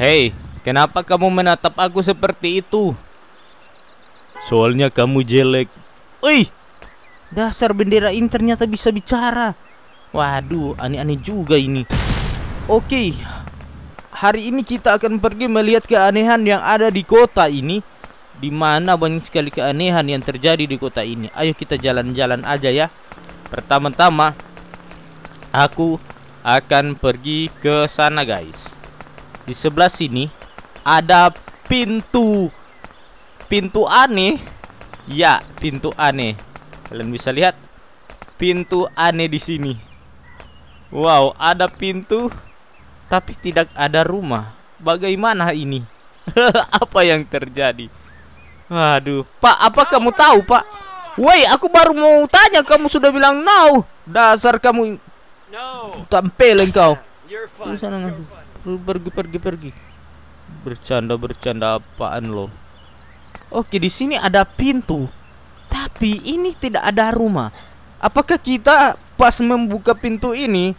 Hei, kenapa kamu menatap aku seperti itu? Soalnya kamu jelek. Wih, dasar bendera ini ternyata bisa bicara. Waduh, aneh-aneh juga ini. Oke, hari ini kita akan pergi melihat keanehan yang ada di kota ini. Di mana banyak sekali keanehan yang terjadi di kota ini. Ayo kita jalan-jalan aja ya. Pertama-tama, aku akan pergi ke sana guys. Di sebelah sini ada pintu pintu aneh. Ya, pintu aneh. Kalian bisa lihat pintu aneh di sini. Wow, ada pintu tapi tidak ada rumah. Bagaimana ini? apa yang terjadi? Waduh, Pak, apa kamu tahu, Pak? Woi, aku baru mau tanya kamu sudah bilang no. Dasar kamu tampil engkau. Lu sana ngambil. Lu pergi pergi pergi. Bercanda bercanda apaan lo? Oke, di sini ada pintu. Tapi ini tidak ada rumah. Apakah kita pas membuka pintu ini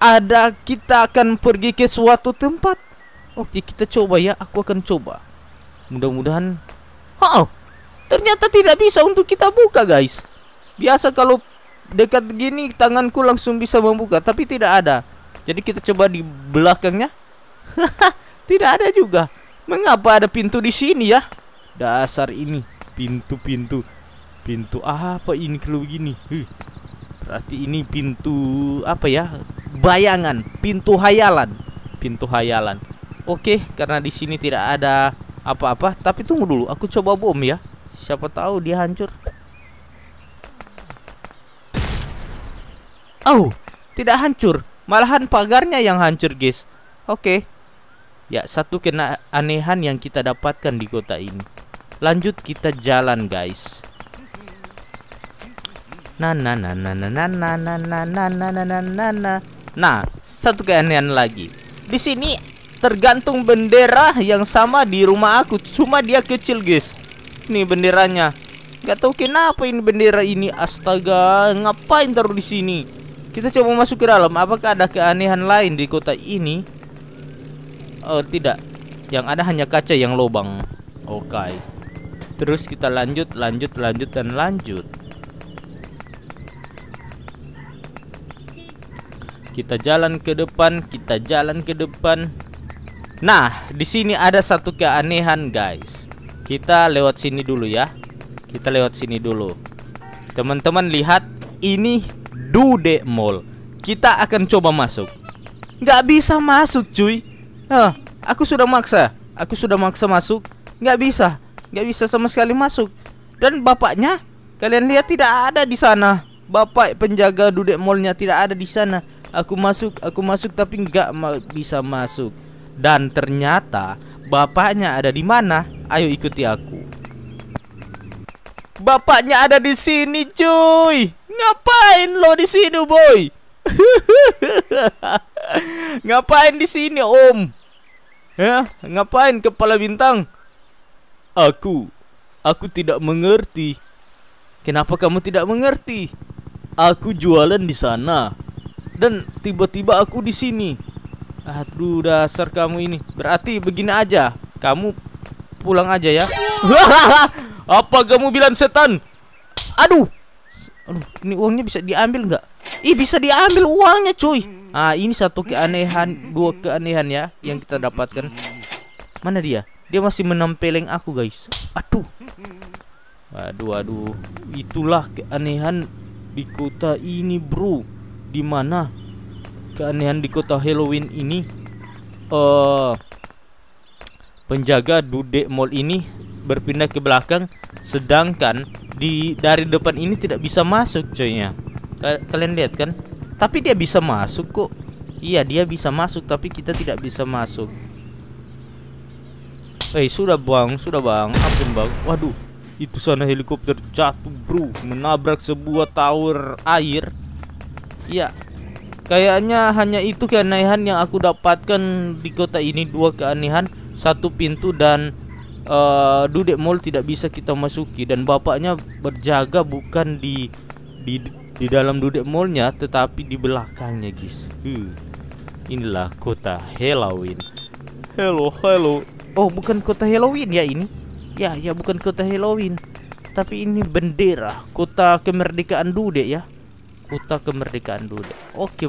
ada kita akan pergi ke suatu tempat? Oke, kita coba ya. Aku akan coba. Mudah-mudahan Oh, ternyata tidak bisa untuk kita buka, guys. Biasa kalau dekat gini tanganku langsung bisa membuka, tapi tidak ada. Jadi kita coba di belakangnya. Tidak ada juga. Mengapa ada pintu di sini ya? Dasar ini pintu-pintu. Pintu apa ini kalau begini? Huh. Berarti ini pintu apa ya? Bayangan, pintu hayalan. Pintu hayalan. Oke, karena di sini tidak ada apa-apa, tapi tunggu dulu, aku coba bom ya. Siapa tahu dia hancur. Oh, tidak hancur. Malahan pagarnya yang hancur guys Oke okay. Ya satu anehan yang kita dapatkan di kota ini Lanjut kita jalan guys Nah nah nah nah nah nah nah nah nah nah nah nah nah nah nah Nah satu keanehan lagi Di sini tergantung bendera yang sama di rumah aku Cuma dia kecil guys Ini benderanya Gak tau kenapa ini bendera ini Astaga ngapain taruh di sini kita coba masuk ke dalam. Apakah ada keanehan lain di kota ini? Oh, tidak. Yang ada hanya kaca yang lubang. Oke. Okay. Terus kita lanjut, lanjut, lanjut dan lanjut. Kita jalan ke depan, kita jalan ke depan. Nah, di sini ada satu keanehan, guys. Kita lewat sini dulu ya. Kita lewat sini dulu. Teman-teman lihat ini Dude Mall. Kita akan coba masuk. Gak bisa masuk, cuy. Hah, aku sudah maksa. Aku sudah maksa masuk. Gak bisa. gak bisa sama sekali masuk. Dan bapaknya, kalian lihat tidak ada di sana. Bapak penjaga Dude Mallnya tidak ada di sana. Aku masuk, aku masuk tapi gak ma bisa masuk. Dan ternyata bapaknya ada di mana? Ayo ikuti aku. Bapaknya ada di sini, cuy. Ngapain lo di sini, boy? ngapain di sini, Om? Ya, ngapain kepala bintang? Aku aku tidak mengerti. Kenapa kamu tidak mengerti? Aku jualan di sana dan tiba-tiba aku di sini. Aduh, dasar kamu ini. Berarti begini aja. Kamu pulang aja ya. Apa kamu bilang setan? Aduh. Aduh, ini uangnya bisa diambil nggak? Ih, bisa diambil uangnya, cuy. Ah, ini satu keanehan, dua keanehan ya yang kita dapatkan. Mana dia? Dia masih menempeleng aku, guys. Aduh. Aduh, aduh. Itulah keanehan di kota ini, bro. Di mana keanehan di kota Halloween ini? Eh, uh, penjaga Dude Mall ini berpindah ke belakang sedangkan di dari depan ini tidak bisa masuk coy ya kalian lihat kan tapi dia bisa masuk kok iya dia bisa masuk tapi kita tidak bisa masuk eh sudah bang sudah bang ampun bang waduh itu sana helikopter jatuh bro menabrak sebuah tower air iya kayaknya hanya itu keanehan yang aku dapatkan di kota ini dua keanehan satu pintu dan uh, eh, Dudek Mall tidak bisa kita masuki dan bapaknya berjaga bukan di di di dalam Dudek Mallnya tetapi di belakangnya guys. Huh. inilah kota Halloween. Hello, hello. Oh, bukan kota Halloween ya ini. Ya, ya bukan kota Halloween. Tapi ini bendera kota kemerdekaan Dudek ya. Kota kemerdekaan Dudek. Oke.